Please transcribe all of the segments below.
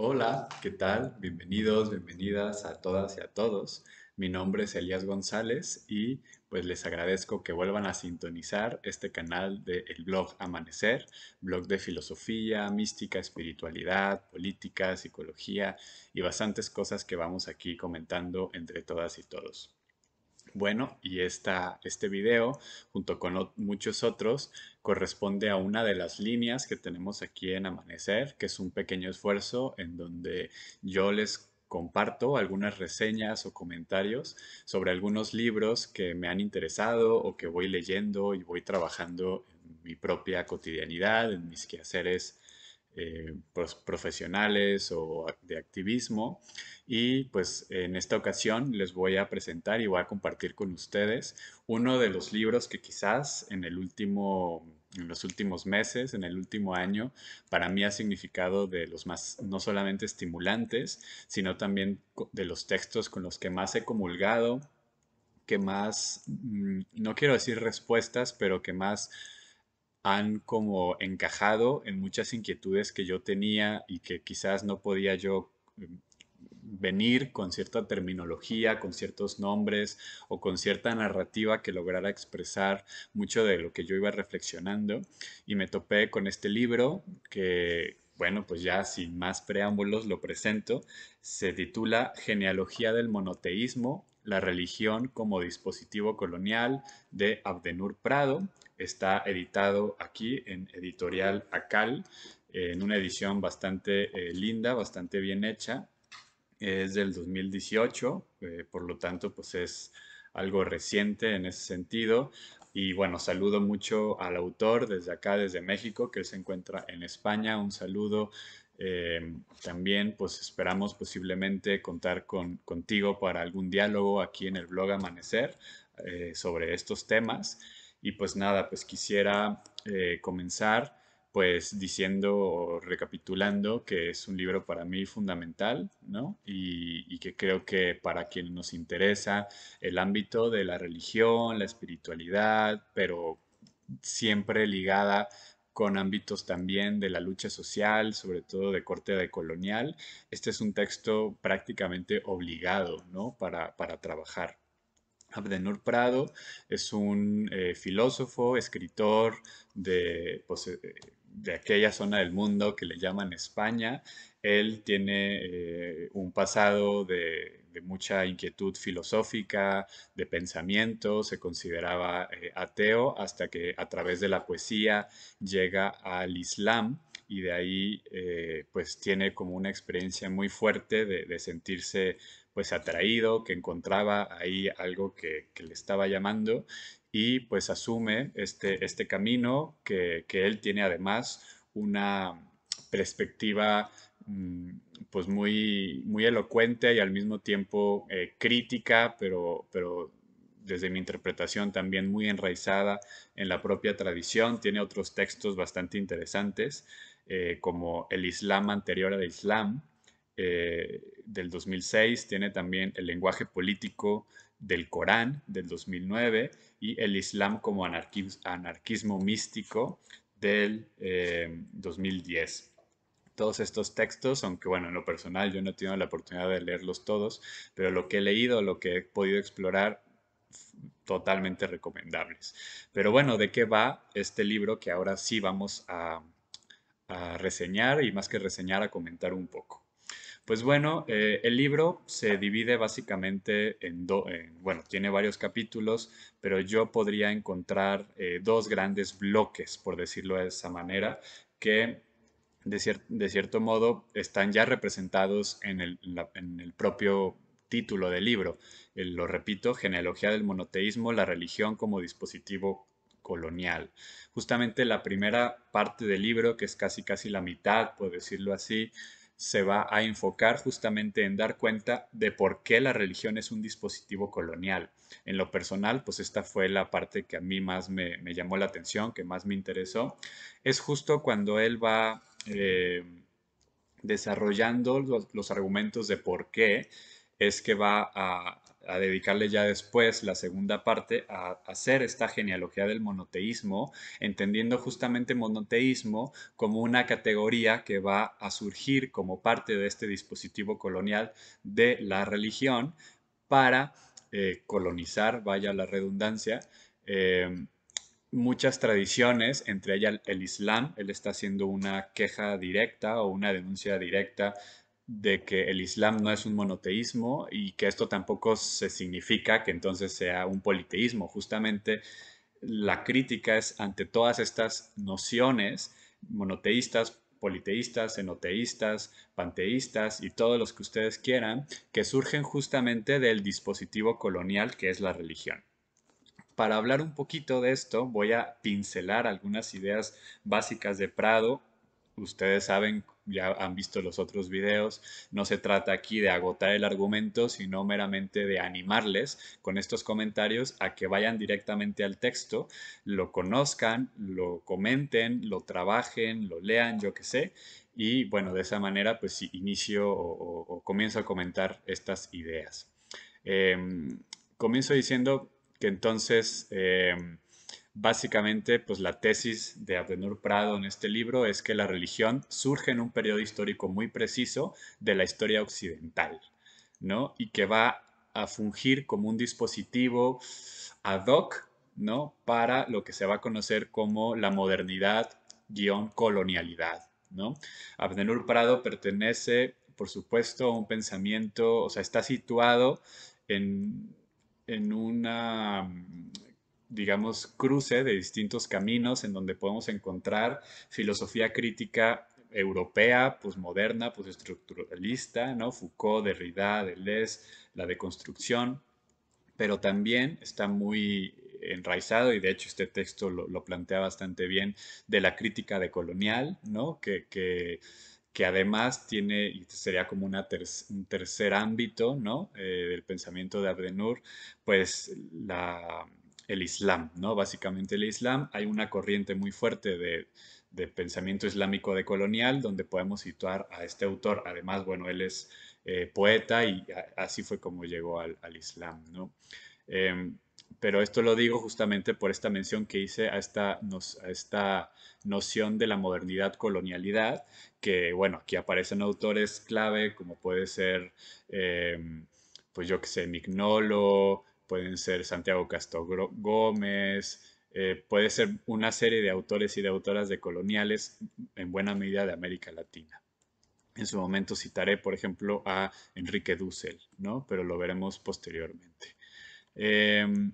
Hola, ¿qué tal? Bienvenidos, bienvenidas a todas y a todos. Mi nombre es Elías González y pues les agradezco que vuelvan a sintonizar este canal del El blog Amanecer, blog de filosofía, mística, espiritualidad, política, psicología y bastantes cosas que vamos aquí comentando entre todas y todos. Bueno, y esta, este video, junto con muchos otros, corresponde a una de las líneas que tenemos aquí en Amanecer, que es un pequeño esfuerzo en donde yo les comparto algunas reseñas o comentarios sobre algunos libros que me han interesado o que voy leyendo y voy trabajando en mi propia cotidianidad, en mis quehaceres eh, pues, profesionales o de activismo. Y pues en esta ocasión les voy a presentar y voy a compartir con ustedes uno de los libros que quizás en el último en los últimos meses, en el último año, para mí ha significado de los más, no solamente estimulantes, sino también de los textos con los que más he comulgado, que más, mm, no quiero decir respuestas, pero que más han como encajado en muchas inquietudes que yo tenía y que quizás no podía yo mm, venir con cierta terminología, con ciertos nombres o con cierta narrativa que lograra expresar mucho de lo que yo iba reflexionando. Y me topé con este libro que, bueno, pues ya sin más preámbulos lo presento. Se titula Genealogía del Monoteísmo, la religión como dispositivo colonial de Abdenur Prado. Está editado aquí en editorial Acal, en una edición bastante eh, linda, bastante bien hecha. Es del 2018, eh, por lo tanto, pues es algo reciente en ese sentido. Y bueno, saludo mucho al autor desde acá, desde México, que se encuentra en España. Un saludo eh, también pues esperamos posiblemente contar con, contigo para algún diálogo aquí en el blog Amanecer eh, sobre estos temas. Y pues nada, pues quisiera eh, comenzar pues diciendo o recapitulando que es un libro para mí fundamental, ¿no? Y, y, que creo que para quien nos interesa el ámbito de la religión, la espiritualidad, pero siempre ligada con ámbitos también de la lucha social, sobre todo de corte colonial. Este es un texto prácticamente obligado para, trabajar. Abdenur Prado es un eh, filósofo, escritor de, pues, eh, de, aquella zona del mundo que le llaman España. Él tiene eh, un pasado de mucha inquietud filosófica, de pensamiento, se consideraba eh, ateo hasta que a través de la poesía llega al Islam y de ahí eh, pues tiene como una experiencia muy fuerte de, sentirse pues atraído, que encontraba ahí algo que, le estaba llamando y pues asume este, este camino que, que él tiene además una perspectiva Mm, pues muy, muy elocuente y al mismo tiempo eh, crítica, pero, pero desde mi interpretación también muy enraizada en la propia tradición. Tiene otros textos bastante interesantes, eh, como El Islam anterior al Islam, eh, del 2006. Tiene también El lenguaje político del Corán, del 2009, y El Islam como anarquismo, anarquismo místico, del 2010 todos estos textos, aunque bueno, en lo personal yo no he tenido la oportunidad de leerlos todos, pero lo que he leído, lo que he podido explorar, totalmente recomendables. Pero bueno, ¿de qué va este libro que ahora sí vamos a, reseñar y más que reseñar, a comentar un poco? Pues bueno, eh, el libro se divide básicamente en dos, bueno, tiene varios capítulos, pero yo podría encontrar eh, dos grandes bloques, por decirlo de esa manera, que de, cierto modo, están ya representados en el, propio título del libro. Eh, lo repito, Genealogía del monoteísmo, la religión como dispositivo colonial. Justamente la primera parte del libro, que es casi casi la mitad, puedo decirlo así, se va a enfocar justamente en dar cuenta de por qué la religión es un dispositivo colonial. En lo personal, pues esta fue la parte que a mí más me, llamó la atención, que más me interesó. Es justo cuando él va eh, desarrollando los, argumentos de por qué es que va a, a dedicarle ya después la segunda parte a hacer esta genealogía del monoteísmo, entendiendo justamente monoteísmo como una categoría que va a surgir como parte de este dispositivo colonial de la religión para eh, colonizar, vaya la redundancia, em, muchas tradiciones, entre ellas el Islam, él está haciendo una queja directa o una denuncia directa de que el Islam no es un monoteísmo y que esto tampoco se significa que entonces sea un politeísmo. Justamente la crítica es ante todas estas nociones monoteístas, politeístas, cenoteístas, panteístas y todos los que ustedes quieran, que surgen justamente del dispositivo colonial que es la religión. Para hablar un poquito de esto, voy a pincelar algunas ideas básicas de Prado. Ustedes saben ya han visto los otros videos, no se trata aquí de agotar el argumento, sino meramente de animarles con estos comentarios a que vayan directamente al texto, lo conozcan, lo comenten, lo trabajen, lo lean, yo qué sé, y bueno, de esa manera pues inicio o, comienzo a comentar estas ideas. Em, comienzo diciendo que entonces... Em, Básicamente, pues la tesis de Abdenur Prado en este libro es que la religión surge en un periodo histórico muy preciso de la historia occidental, ¿no? Y que va a fungir como un dispositivo ad hoc, ¿no? Para lo que se va a conocer como la modernidad colonialidad, ¿no? Abdenur Prado pertenece, por supuesto, a un pensamiento, o sea, está situado en, en una digamos, cruce de distintos caminos en donde podemos encontrar filosofía crítica europea, posmoderna, pues, pues, estructuralista, ¿no? Foucault, Derrida, Deleuze, la deconstrucción, pero también está muy enraizado, y de hecho este texto lo, plantea bastante bien, de la crítica decolonial, ¿no? que, que que además tiene, y sería como una un tercer ámbito ¿no? Eh, del pensamiento de Abdenur, pues la, el Islam, ¿no? Básicamente el Islam. Hay una corriente muy fuerte de, pensamiento islámico de colonial donde podemos situar a este autor. Además, bueno, él es eh, poeta y así fue como llegó al, Islam, ¿no? Em, pero esto lo digo justamente por esta mención que hice a esta, a esta noción de la modernidad-colonialidad, que bueno, aquí aparecen autores clave como puede ser, em, pues yo que sé, Mignolo, pueden ser Santiago Castro Gómez, eh, puede ser una serie de autores y de autoras de coloniales en buena medida de América Latina. En su momento citaré, por ejemplo, a Enrique Dussel, ¿no? pero lo veremos posteriormente. Em,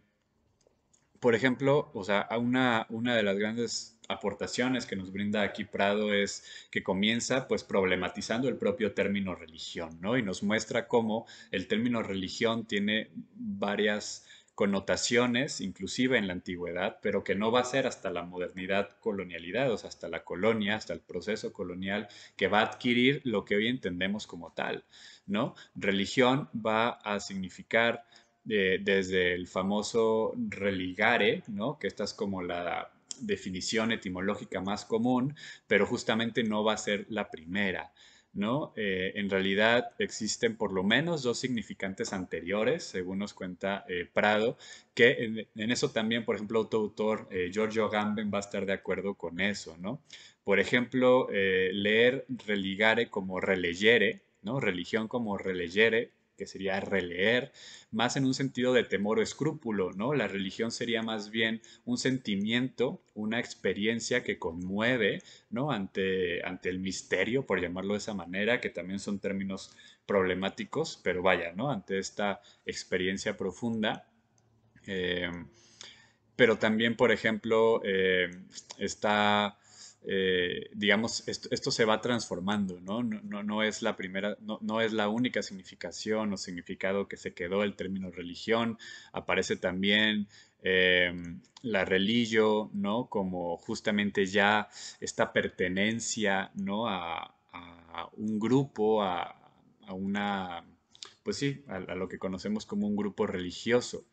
por ejemplo, o sea, una, una de las grandes aportaciones que nos brinda aquí Prado es que comienza pues problematizando el propio término religión, ¿no? Y nos muestra cómo el término religión tiene varias connotaciones, inclusive en la antigüedad, pero que no va a ser hasta la modernidad colonialidad, o sea, hasta la colonia, hasta el proceso colonial, que va a adquirir lo que hoy entendemos como tal, ¿no? Religión va a significar eh, desde el famoso religare, ¿no? Que esta es como la definición etimológica más común, pero justamente no va a ser la primera. ¿no? Eh, en realidad existen por lo menos dos significantes anteriores, según nos cuenta eh, Prado, que en, eso también, por ejemplo, otro autor, eh, Giorgio Gamben, va a estar de acuerdo con eso, ¿no? Por ejemplo, leer religare como releyere, ¿no? Religión como releyere, que sería releer, más en un sentido de temor o escrúpulo, ¿no? La religión sería más bien un sentimiento, una experiencia que conmueve, ¿no? Ante, ante el misterio, por llamarlo de esa manera, que también son términos problemáticos, pero vaya, ¿no? Ante esta experiencia profunda. Eh, pero también, por ejemplo, eh, está eh, digamos, esto, se va transformando, ¿no? No, ¿no? es la primera, no, es la única significación o significado que se quedó el término religión, aparece también eh, la religio, ¿no? Como justamente ya esta pertenencia, ¿no? A, un grupo, a, una, pues sí, a lo que conocemos como un grupo religioso.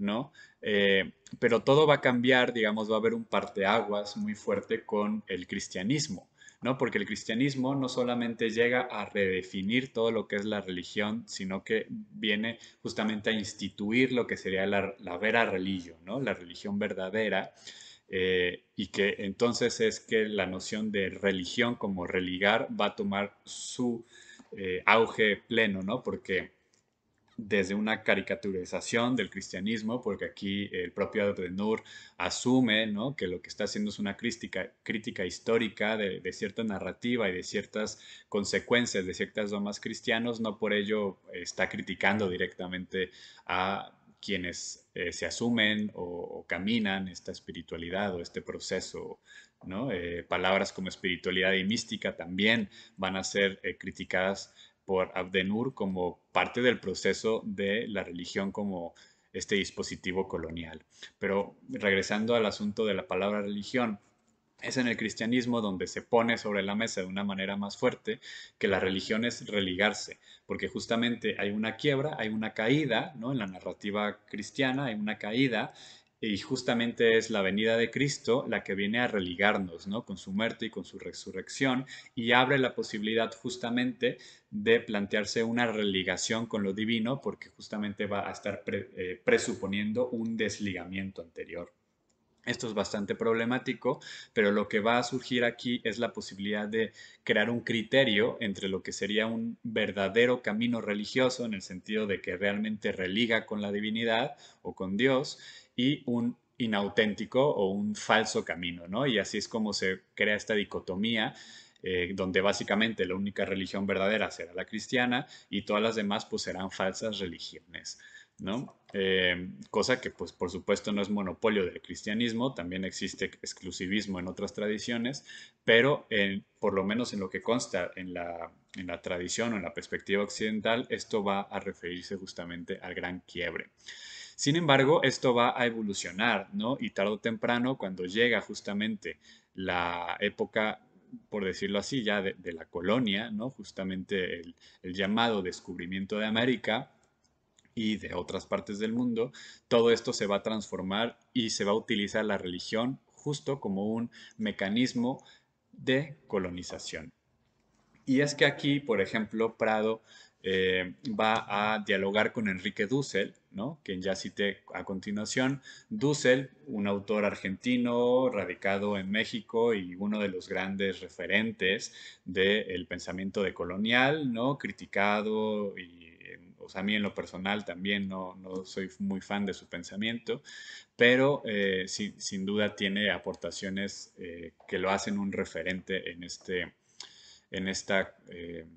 ¿no? Eh, pero todo va a cambiar, digamos, va a haber un parteaguas muy fuerte con el cristianismo, ¿no? Porque el cristianismo no solamente llega a redefinir todo lo que es la religión, sino que viene justamente a instituir lo que sería la, vera religión, ¿no? La religión verdadera. Eh, y que entonces es que la noción de religión como religar va a tomar su eh, auge pleno, ¿no? Porque desde una caricaturización del cristianismo, porque aquí el propio Adrenur asume que lo que está haciendo es una crítica, histórica de, cierta narrativa y de ciertas consecuencias de ciertas domas cristianos, no por ello está criticando directamente a quienes eh, se asumen o, caminan esta espiritualidad o este proceso. Eh, palabras como espiritualidad y mística también van a ser eh, criticadas por Abdenur como parte del proceso de la religión como este dispositivo colonial. Pero regresando al asunto de la palabra religión, es en el cristianismo donde se pone sobre la mesa de una manera más fuerte que la religión es religarse, porque justamente hay una quiebra, hay una caída, ¿no? En la narrativa cristiana hay una caída y justamente es la venida de Cristo la que viene a religarnos, Con su muerte y con su resurrección y abre la posibilidad justamente de plantearse una religación con lo divino porque justamente va a estar eh, presuponiendo un desligamiento anterior. Esto es bastante problemático, pero lo que va a surgir aquí es la posibilidad de crear un criterio entre lo que sería un verdadero camino religioso, en el sentido de que realmente religa con la divinidad o con Dios, y un inauténtico o un falso camino, ¿no? Y así es como se crea esta dicotomía eh, donde básicamente la única religión verdadera será la cristiana y todas las demás pues serán falsas religiones. ¿no? Eh, cosa que, pues, por supuesto, no es monopolio del cristianismo, también existe exclusivismo en otras tradiciones, pero por lo menos en lo que consta en la, tradición o en la perspectiva occidental, esto va a referirse justamente al gran quiebre. Sin embargo, esto va a evolucionar, ¿no? Y tarde o temprano, cuando llega justamente la época por decirlo así, ya de, la colonia, ¿no? Justamente el llamado descubrimiento de América, y de otras partes del mundo, todo esto se va a transformar y se va a utilizar la religión justo como un mecanismo de colonización. Y es que aquí, por ejemplo, Prado eh, va a dialogar con Enrique Dussel, ¿no? quien ya cité a continuación. Dussel, un autor argentino radicado en México y uno de los grandes referentes del pensamiento decolonial, ¿no? criticado y pues, a mí en lo personal también no, soy muy fan de su pensamiento, pero eh, sin duda tiene aportaciones eh, que lo hacen un referente en, este, en, esta, eh,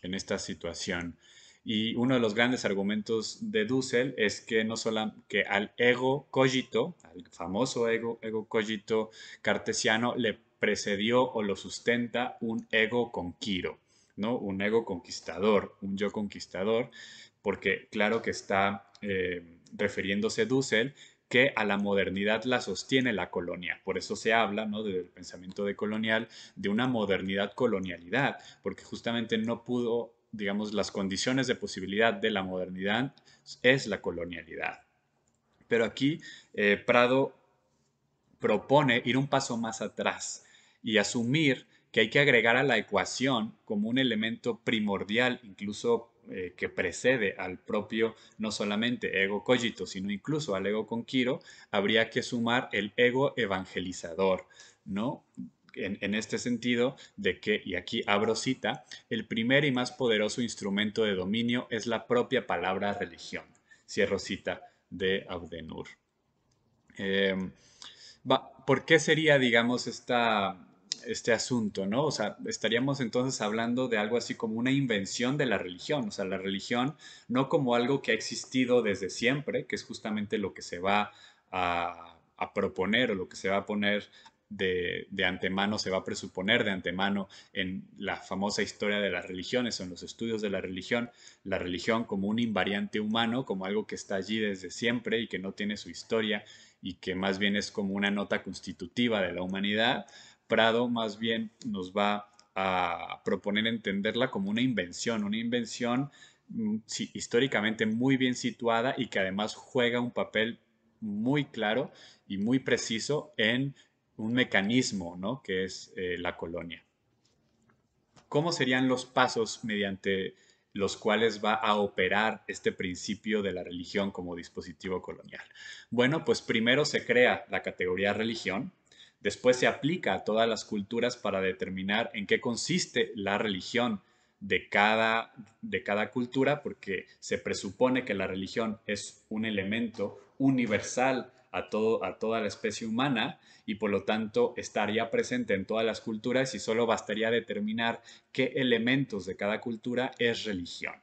en esta situación. Y uno de los grandes argumentos de Dussel es que no solo que al ego cogito, al famoso ego, ego cogito cartesiano, le precedió o lo sustenta un ego conquiro, ¿no? Un ego conquistador, un yo conquistador porque claro que está eh, refiriéndose Dussel que a la modernidad la sostiene la colonia. Por eso se habla, ¿no? Desde el pensamiento decolonial, de una modernidad colonialidad, porque justamente no pudo, digamos, las condiciones de posibilidad de la modernidad es la colonialidad. Pero aquí eh, Prado propone ir un paso más atrás y asumir que hay que agregar a la ecuación como un elemento primordial, incluso eh, que precede al propio, no solamente ego cogito, sino incluso al ego conquiro, habría que sumar el ego evangelizador, ¿no? En, este sentido de que, y aquí abro cita, el primer y más poderoso instrumento de dominio es la propia palabra religión. Cierro cita de Abdenur. Em, ¿Por qué sería, digamos, esta este asunto, ¿no? O sea, estaríamos entonces hablando de algo así como una invención de la religión, o sea, la religión no como algo que ha existido desde siempre, que es justamente lo que se va a, proponer o lo que se va a poner de, antemano, se va a presuponer de antemano en la famosa historia de las religiones o en los estudios de la religión, la religión como un invariante humano, como algo que está allí desde siempre y que no tiene su historia y que más bien es como una nota constitutiva de la humanidad, Prado más bien nos va a proponer entenderla como una invención, una invención mm, históricamente muy bien situada y que además juega un papel muy claro y muy preciso en un mecanismo ¿no? que es eh, la colonia. ¿Cómo serían los pasos mediante los cuales va a operar este principio de la religión como dispositivo colonial? Bueno, pues primero se crea la categoría religión, Después se aplica a todas las culturas para determinar en qué consiste la religión de cada, de cada cultura, porque se presupone que la religión es un elemento universal a, todo, a toda la especie humana y por lo tanto estaría presente en todas las culturas y solo bastaría determinar qué elementos de cada cultura es religión.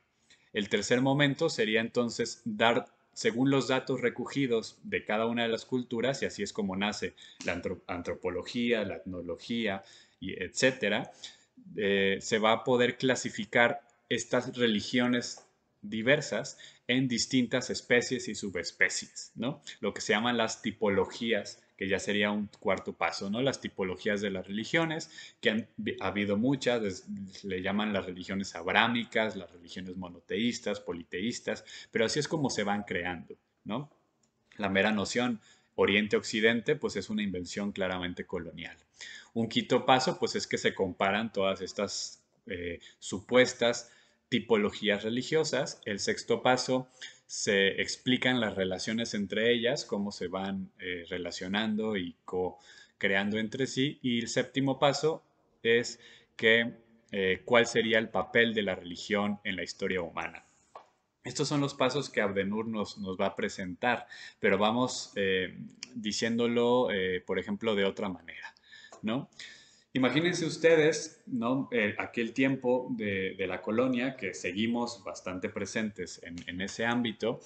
El tercer momento sería entonces dar según los datos recogidos de cada una de las culturas, y así es como nace la antropología, la etnología, y etcétera, eh, se va a poder clasificar estas religiones diversas en distintas especies y subespecies, ¿no? Lo que se llaman las tipologías, que ya sería un cuarto paso, ¿no? Las tipologías de las religiones, que han ha habido muchas, le llaman las religiones abrámicas, las religiones monoteístas, politeístas, pero así es como se van creando, ¿no? La mera noción Oriente-Occidente, pues es una invención claramente colonial. Un quinto paso, pues es que se comparan todas estas eh, supuestas tipologías religiosas. El sexto paso se explican las relaciones entre ellas, cómo se van eh, relacionando y co-creando entre sí. Y el séptimo paso es que eh, cuál sería el papel de la religión en la historia humana. Estos son los pasos que Abdenur nos, va a presentar, pero vamos eh, diciéndolo, por ejemplo, de otra manera, ¿no? Imagínense ustedes, ¿no? Eh, aquel tiempo de, la colonia, que seguimos bastante presentes en, ese ámbito,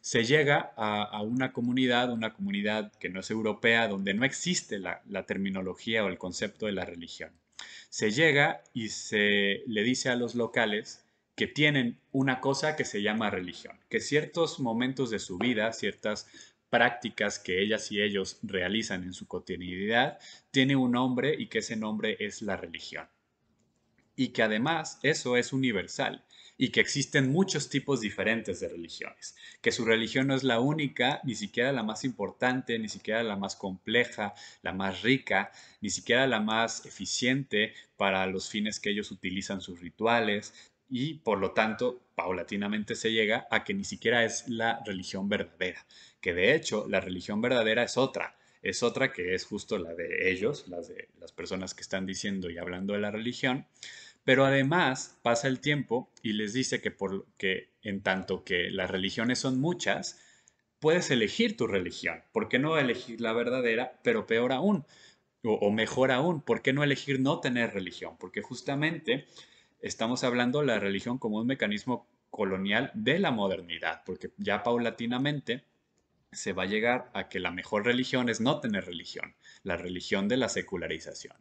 se llega a, una comunidad, una comunidad que no es europea, donde no existe la, la terminología o el concepto de la religión. Se llega y se le dice a los locales que tienen una cosa que se llama religión, que ciertos momentos de su vida, ciertas prácticas que ellas y ellos realizan en su cotidianidad tiene un nombre y que ese nombre es la religión. Y que además eso es universal y que existen muchos tipos diferentes de religiones, que su religión no es la única, ni siquiera la más importante, ni siquiera la más compleja, la más rica, ni siquiera la más eficiente para los fines que ellos utilizan sus rituales, y por lo tanto paulatinamente se llega a que ni siquiera es la religión verdadera, que de hecho la religión verdadera es otra, es otra que es justo la de ellos, las de las personas que están diciendo y hablando de la religión, pero además pasa el tiempo y les dice que, por, en tanto que las religiones son muchas, puedes elegir tu religión, ¿por qué no elegir la verdadera? Pero peor aún, o, o mejor aún, ¿por qué no elegir no tener religión? Porque justamente estamos hablando de la religión como un mecanismo colonial de la modernidad, porque ya paulatinamente se va a llegar a que la mejor religión es no tener religión, la religión de la secularización.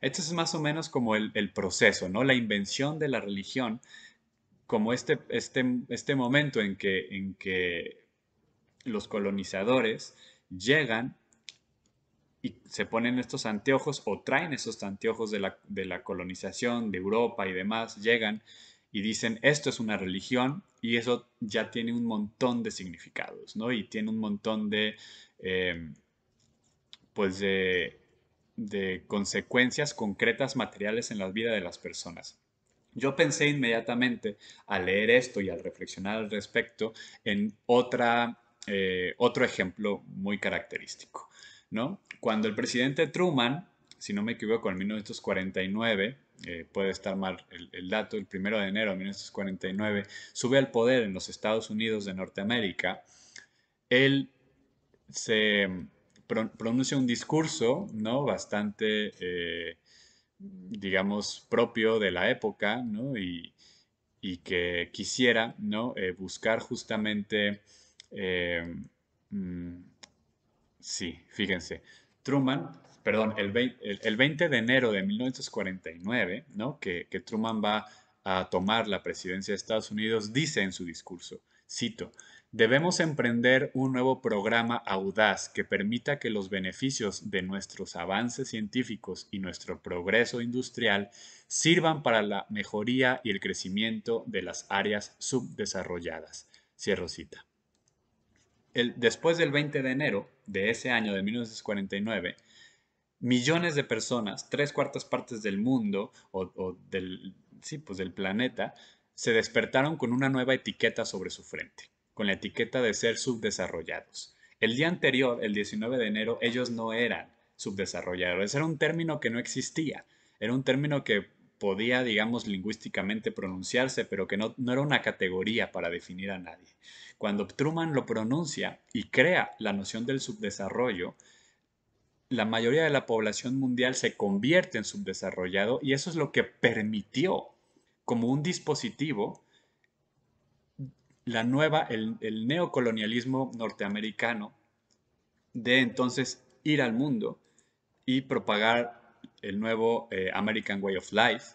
Esto es más o menos como el, proceso, ¿no? La invención de la religión como este, este, este momento en que, en que los colonizadores llegan y se ponen estos anteojos o traen esos anteojos de la, colonización, de Europa y demás, llegan y dicen esto es una religión y eso ya tiene un montón de significados, ¿no? Y tiene un montón de, em, pues de, consecuencias concretas materiales en la vida de las personas. Yo pensé inmediatamente al leer esto y al reflexionar al respecto en otra, eh, otro ejemplo muy característico. Cuando el presidente Truman, si no me equivoco, en 1949, eh, puede estar mal el, dato, el primero de enero de 1949, sube al poder en los Estados Unidos de Norteamérica, él se pronuncia un discurso, ¿no? Bastante, eh, digamos, propio de la época, Y, que quisiera, ¿no? Eh, buscar justamente... Mm, sí, fíjense, Truman, perdón, el 20, el 20 de enero de 1949, ¿no? que, que Truman va a tomar la presidencia de Estados Unidos, dice en su discurso, cito, debemos emprender un nuevo programa audaz que permita que los beneficios de nuestros avances científicos y nuestro progreso industrial sirvan para la mejoría y el crecimiento de las áreas subdesarrolladas. Cierro cita después del 20 de enero de ese año de 1949, millones de personas, tres cuartas partes del mundo o, del, sí, pues del planeta, se despertaron con una nueva etiqueta sobre su frente, con la etiqueta de ser subdesarrollados. El día anterior, el 19 de enero, ellos no eran subdesarrollados. era un término que no existía. Era un término que podía, digamos, lingüísticamente pronunciarse, pero que no, no, era una categoría para definir a nadie. Cuando Truman lo pronuncia y crea la noción del subdesarrollo, la mayoría de la población mundial se convierte en subdesarrollado y eso es lo que permitió como un dispositivo la nueva, el, el neocolonialismo norteamericano de entonces ir al mundo y propagar el nuevo eh, American Way of Life,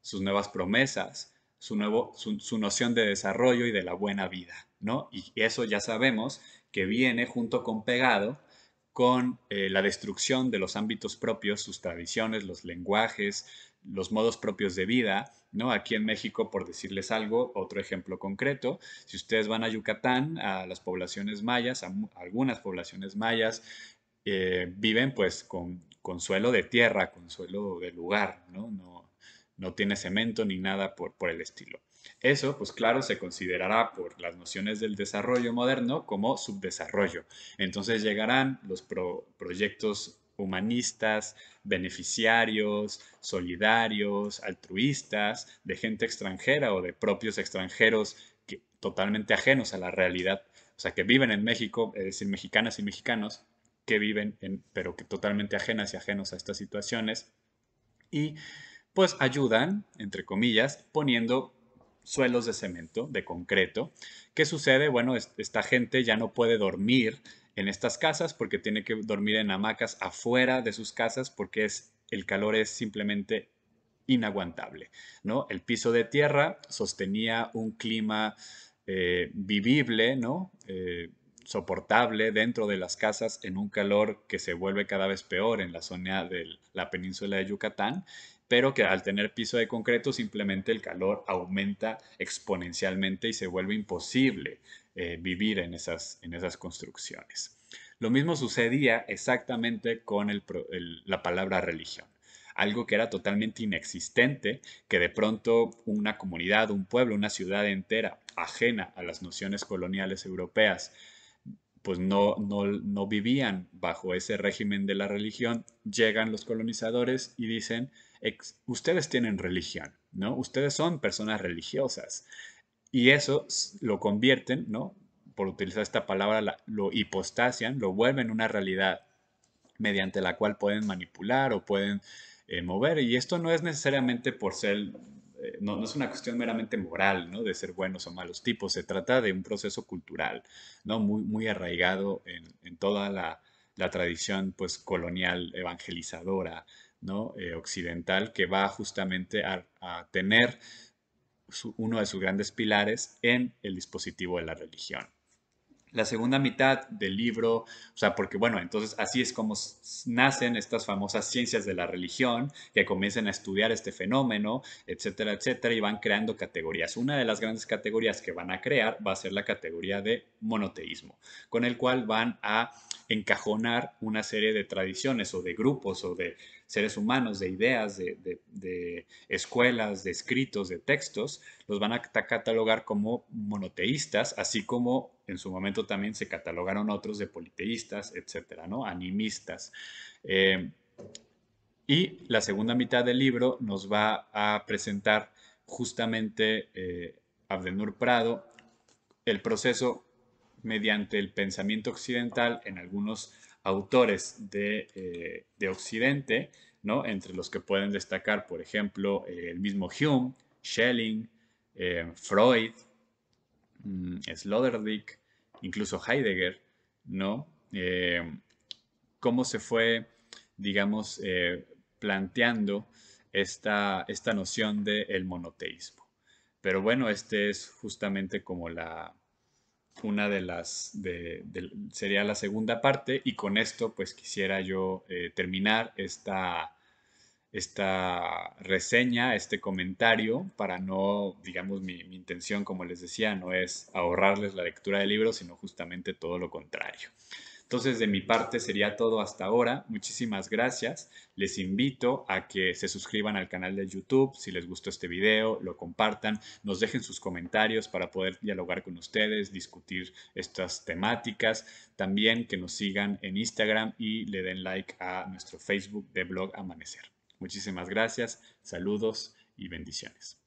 sus nuevas promesas, su, nuevo, su, noción de desarrollo y de la buena vida, ¿no? Y eso ya sabemos que viene junto con pegado con eh, la destrucción de los ámbitos propios, sus tradiciones, los lenguajes, los modos propios de vida, ¿no? Aquí en México, por decirles algo, otro ejemplo concreto, si ustedes van a Yucatán, a las poblaciones mayas, a algunas poblaciones mayas, eh, viven pues con, con, suelo de tierra, con suelo de lugar, ¿no? No, no tiene cemento ni nada por, por el estilo. Eso, pues claro, se considerará por las nociones del desarrollo moderno como subdesarrollo. Entonces llegarán los proyectos humanistas, beneficiarios, solidarios, altruistas, de gente extranjera o de propios extranjeros que, totalmente ajenos a la realidad, o sea, que viven en México, es decir, mexicanas y mexicanos, que viven, en, pero que totalmente ajenas y ajenos a estas situaciones. Y pues ayudan, entre comillas, poniendo suelos de cemento, de concreto. ¿Qué sucede? Bueno, esta gente ya no puede dormir en estas casas porque tiene que dormir en hamacas afuera de sus casas porque es, el calor es simplemente inaguantable. ¿no? El piso de tierra sostenía un clima eh, vivible, ¿no? Eh, soportable dentro de las casas en un calor que se vuelve cada vez peor en la zona de la península de Yucatán, pero que al tener piso de concreto simplemente el calor aumenta exponencialmente y se vuelve imposible eh, vivir en esas, en esas construcciones. Lo mismo sucedía exactamente con la palabra religión algo que era totalmente inexistente, que de pronto una comunidad, un pueblo, una ciudad entera ajena a las nociones coloniales europeas pues no, no, vivían bajo ese régimen de la religión, llegan los colonizadores y dicen, ustedes tienen religión, ¿no? Ustedes son personas religiosas. Y eso lo convierten, ¿no? Por utilizar esta palabra, lo hipostasian, lo vuelven una realidad mediante la cual pueden manipular o pueden eh, mover. Y esto no es necesariamente por ser no, es una cuestión meramente moral, ¿no? De ser buenos o malos tipos, se trata de un proceso cultural, ¿no? Muy, muy arraigado en, toda la, tradición, pues, colonial, evangelizadora, ¿no? Eh, occidental, que va justamente a, tener uno de sus grandes pilares en el dispositivo de la religión la segunda mitad del libro, o sea, porque bueno, entonces así es como nacen estas famosas ciencias de la religión, que comienzan a estudiar este fenómeno, etcétera, etcétera, y van creando categorías. Una de las grandes categorías que van a crear va a ser la categoría de monoteísmo, con el cual van a encajonar una serie de tradiciones o de grupos o de seres humanos, de ideas, de, escuelas, de escritos, de textos, los van a catalogar como monoteístas, así como en su momento también se catalogaron otros de politeístas, etcétera, ¿no? Animistas. Eh, y la segunda mitad del libro nos va a presentar justamente eh, Abdenur Prado el proceso mediante el pensamiento occidental en algunos autores eh, de, Occidente, ¿no? entre los que pueden destacar, por ejemplo, eh, el mismo Hume, Schelling, eh, Freud, mmm, incluso Heidegger, ¿no? cómo se fue, digamos, planteando esta, esta noción del monoteísmo. Pero bueno, este es justamente como la, una de las, sería la segunda parte y con esto pues quisiera yo eh, terminar esta, esta reseña, este comentario, para no, digamos, mi, mi, intención, como les decía, no es ahorrarles la lectura del libro, sino justamente todo lo contrario. Entonces, de mi parte sería todo hasta ahora. Muchísimas gracias. Les invito a que se suscriban al canal de YouTube si les gustó este video, lo compartan, nos dejen sus comentarios para poder dialogar con ustedes, discutir estas temáticas. También que nos sigan en Instagram y le den like a nuestro Facebook de Blog Amanecer. Muchísimas gracias, saludos y bendiciones.